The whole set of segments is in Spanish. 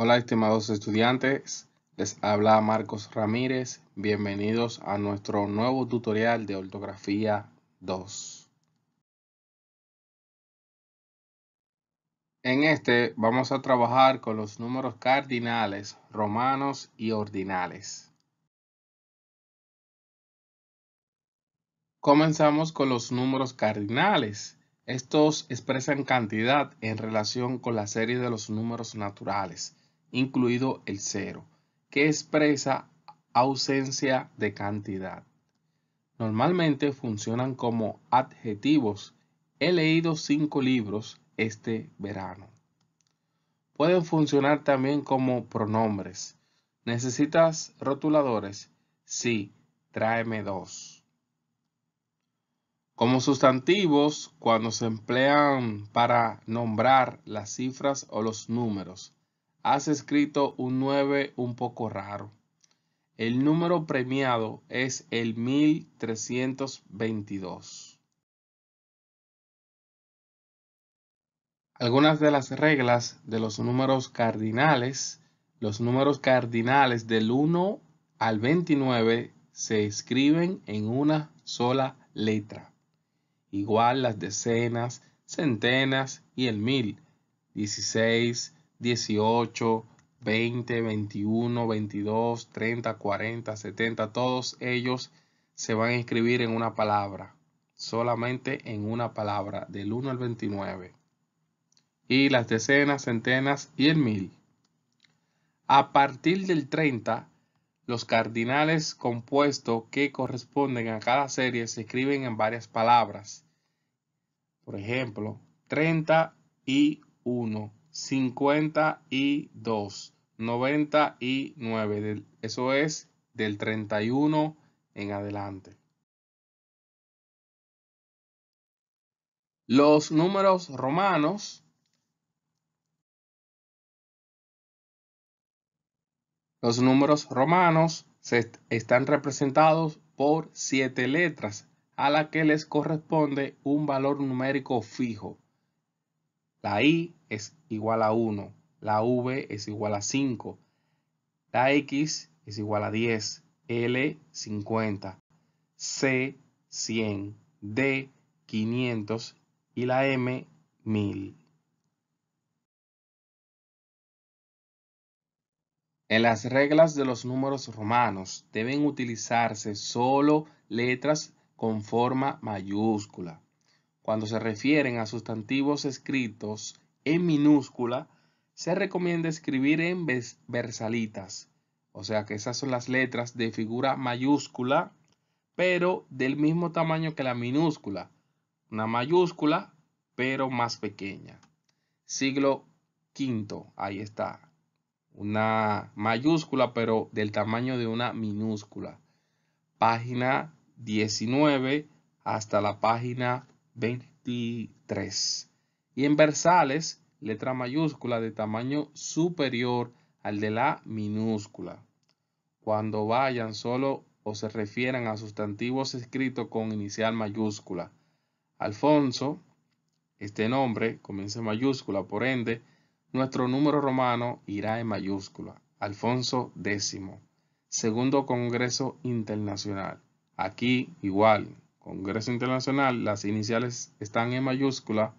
Hola estimados estudiantes, les habla Marcos Ramírez, bienvenidos a nuestro nuevo tutorial de ortografía 2. En este vamos a trabajar con los números cardinales, romanos y ordinales. Comenzamos con los números cardinales. Estos expresan cantidad en relación con la serie de los números naturales incluido el cero, que expresa ausencia de cantidad. Normalmente funcionan como adjetivos. He leído cinco libros este verano. Pueden funcionar también como pronombres. ¿Necesitas rotuladores? Sí, tráeme dos. Como sustantivos, cuando se emplean para nombrar las cifras o los números, has escrito un 9 un poco raro. El número premiado es el 1322. Algunas de las reglas de los números cardinales. Los números cardinales del 1 al 29 se escriben en una sola letra. Igual las decenas, centenas y el mil. 16, 18, 20, 21, 22, 30, 40, 70, todos ellos se van a escribir en una palabra, solamente en una palabra, del 1 al 29. Y las decenas, centenas y el mil. A partir del 30, los cardinales compuestos que corresponden a cada serie se escriben en varias palabras. Por ejemplo, 30 y 1 52, 99. Eso es del 31 en adelante. Los números romanos Los números romanos están representados por siete letras a la que les corresponde un valor numérico fijo. La i es igual a 1, la v es igual a 5, la x es igual a 10, l 50, c 100, d 500 y la m 1000. En las reglas de los números romanos deben utilizarse solo letras con forma mayúscula. Cuando se refieren a sustantivos escritos en minúscula, se recomienda escribir en versalitas, o sea que esas son las letras de figura mayúscula, pero del mismo tamaño que la minúscula, una mayúscula, pero más pequeña. Siglo V, ahí está, una mayúscula, pero del tamaño de una minúscula. Página 19 hasta la página 23. Y en versales, letra mayúscula de tamaño superior al de la minúscula. Cuando vayan solo o se refieran a sustantivos escritos con inicial mayúscula. Alfonso, este nombre comienza en mayúscula, por ende, nuestro número romano irá en mayúscula. Alfonso X, Segundo Congreso Internacional. Aquí igual, Congreso Internacional, las iniciales están en mayúscula,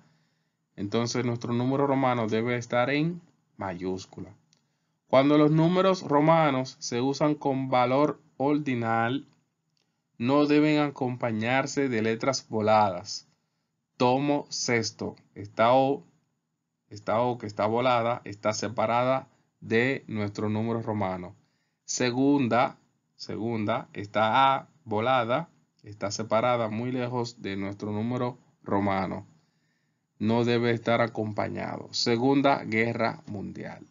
entonces nuestro número romano debe estar en mayúscula. Cuando los números romanos se usan con valor ordinal, no deben acompañarse de letras voladas. Tomo sexto, esta O, esta O que está volada, está separada de nuestro número romano. Segunda, segunda, está A volada, está separada muy lejos de nuestro número romano. No debe estar acompañado. Segunda Guerra Mundial.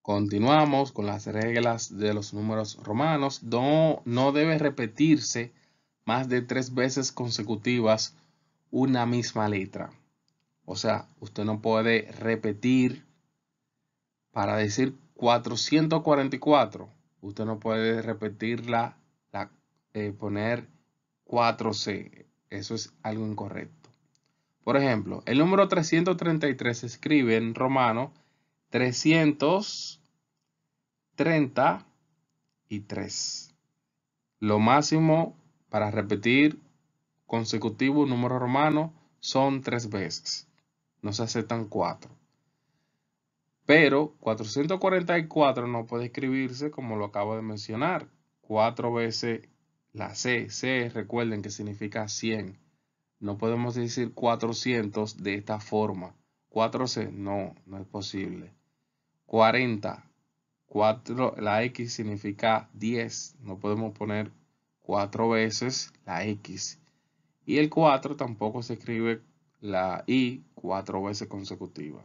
Continuamos con las reglas de los números romanos. No, no debe repetirse más de tres veces consecutivas una misma letra. O sea, usted no puede repetir para decir 444 Usted no puede repetirla, la, eh, poner 4C. Eso es algo incorrecto. Por ejemplo, el número 333 se escribe en romano 333. Lo máximo para repetir consecutivo un número romano son tres veces. No se aceptan cuatro. Pero 444 no puede escribirse como lo acabo de mencionar. Cuatro veces la C. C, recuerden que significa 100. No podemos decir 400 de esta forma. 4C, no, no es posible. 40. la X significa 10. No podemos poner cuatro veces la X. Y el 4 tampoco se escribe la I cuatro veces consecutiva.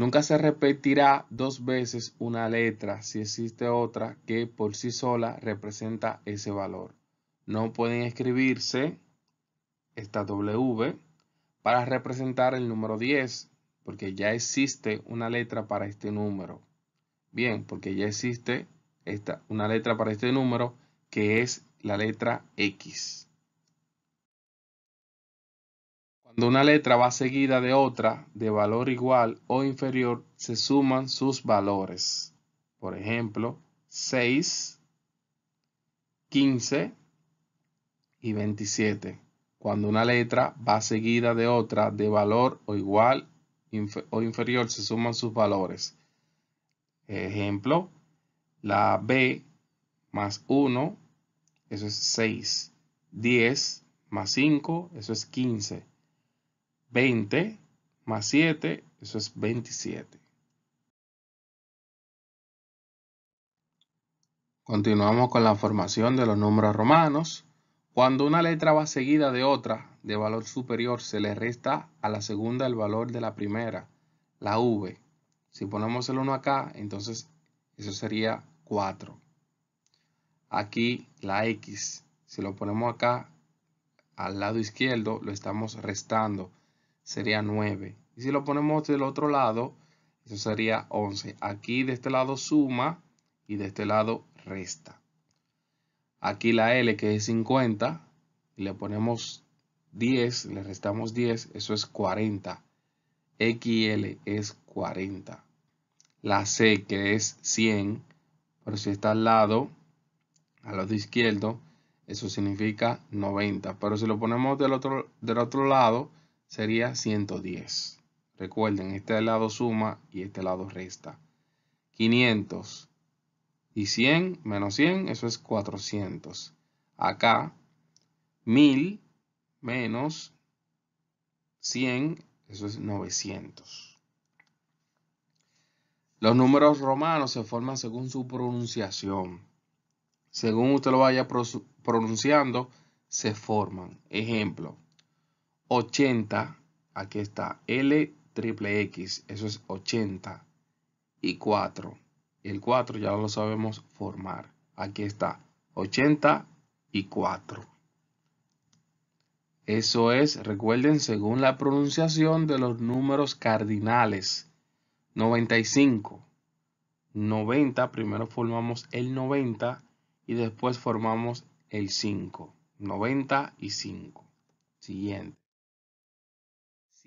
Nunca se repetirá dos veces una letra si existe otra que por sí sola representa ese valor. No pueden escribirse esta W para representar el número 10, porque ya existe una letra para este número. Bien, porque ya existe esta, una letra para este número que es la letra X. Cuando una letra va seguida de otra de valor igual o inferior, se suman sus valores. Por ejemplo, 6, 15 y 27. Cuando una letra va seguida de otra de valor o igual o inferior, se suman sus valores. Ejemplo, la B más 1, eso es 6. 10 más 5, eso es 15. 20 más 7, eso es 27. Continuamos con la formación de los números romanos. Cuando una letra va seguida de otra de valor superior, se le resta a la segunda el valor de la primera, la V. Si ponemos el 1 acá, entonces eso sería 4. Aquí la X, si lo ponemos acá al lado izquierdo, lo estamos restando sería 9. Y si lo ponemos del otro lado, eso sería 11. Aquí de este lado suma y de este lado resta. Aquí la L que es 50, y le ponemos 10, le restamos 10, eso es 40. XL es 40. La C que es 100, pero si está al lado, al lado izquierdo, eso significa 90. Pero si lo ponemos del otro, del otro lado, sería 110. Recuerden, este lado suma y este lado resta. 500 y 100 menos 100, eso es 400. Acá, 1000 menos 100, eso es 900. Los números romanos se forman según su pronunciación. Según usted lo vaya pronunciando, se forman. Ejemplo, 80, aquí está, L triple X, eso es 80 y 4. El 4 ya lo sabemos formar. Aquí está, 80 y 4. Eso es, recuerden, según la pronunciación de los números cardinales. 95. 90, primero formamos el 90 y después formamos el 5. 5, Siguiente.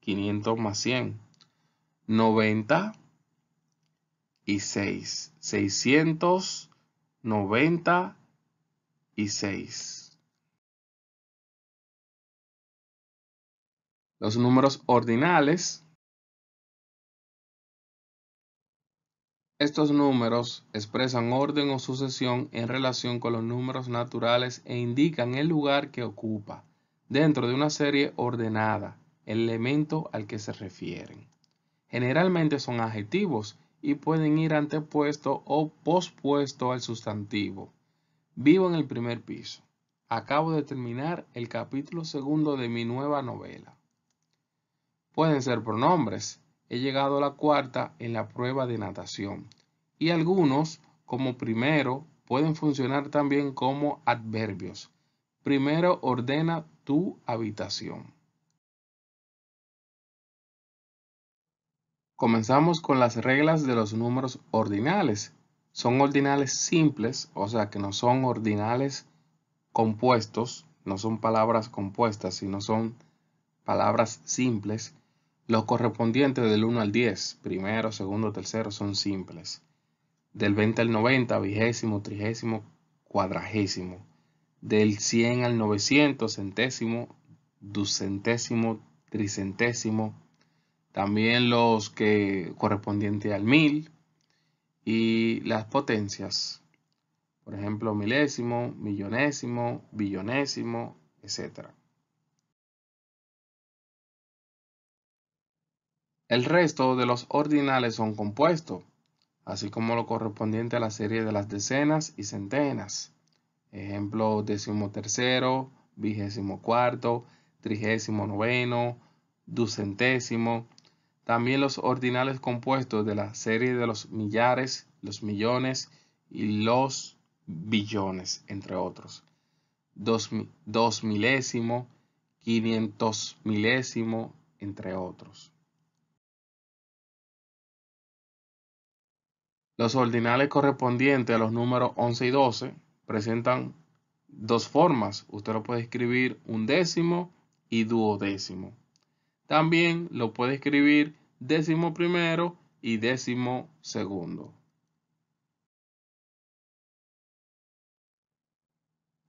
500 más 100, 90 y 6, 6. Los números ordinales. Estos números expresan orden o sucesión en relación con los números naturales e indican el lugar que ocupa dentro de una serie ordenada el elemento al que se refieren. Generalmente son adjetivos y pueden ir antepuesto o pospuesto al sustantivo. Vivo en el primer piso. Acabo de terminar el capítulo segundo de mi nueva novela. Pueden ser pronombres. He llegado a la cuarta en la prueba de natación. Y algunos, como primero, pueden funcionar también como adverbios. Primero ordena tu habitación. Comenzamos con las reglas de los números ordinales. Son ordinales simples, o sea que no son ordinales compuestos, no son palabras compuestas, sino son palabras simples. Los correspondientes del 1 al 10, primero, segundo, tercero, son simples. Del 20 al 90, vigésimo, trigésimo, cuadragésimo. Del 100 al 900, centésimo, ducentésimo, tricentésimo, también los que correspondientes al mil y las potencias, por ejemplo, milésimo, millonésimo, billonésimo, etc. El resto de los ordinales son compuestos, así como lo correspondiente a la serie de las decenas y centenas. Ejemplo, décimo tercero, vigésimo cuarto, trigésimo noveno, ducentésimo, también los ordinales compuestos de la serie de los millares, los millones y los billones, entre otros. Dos, milésimo, quinientos milésimo, entre otros. Los ordinales correspondientes a los números 11 y 12 presentan dos formas. Usted lo puede escribir undécimo y duodécimo. También lo puede escribir décimo primero y décimo segundo.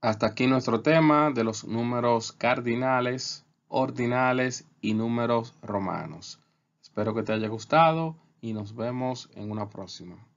Hasta aquí nuestro tema de los números cardinales, ordinales y números romanos. Espero que te haya gustado y nos vemos en una próxima.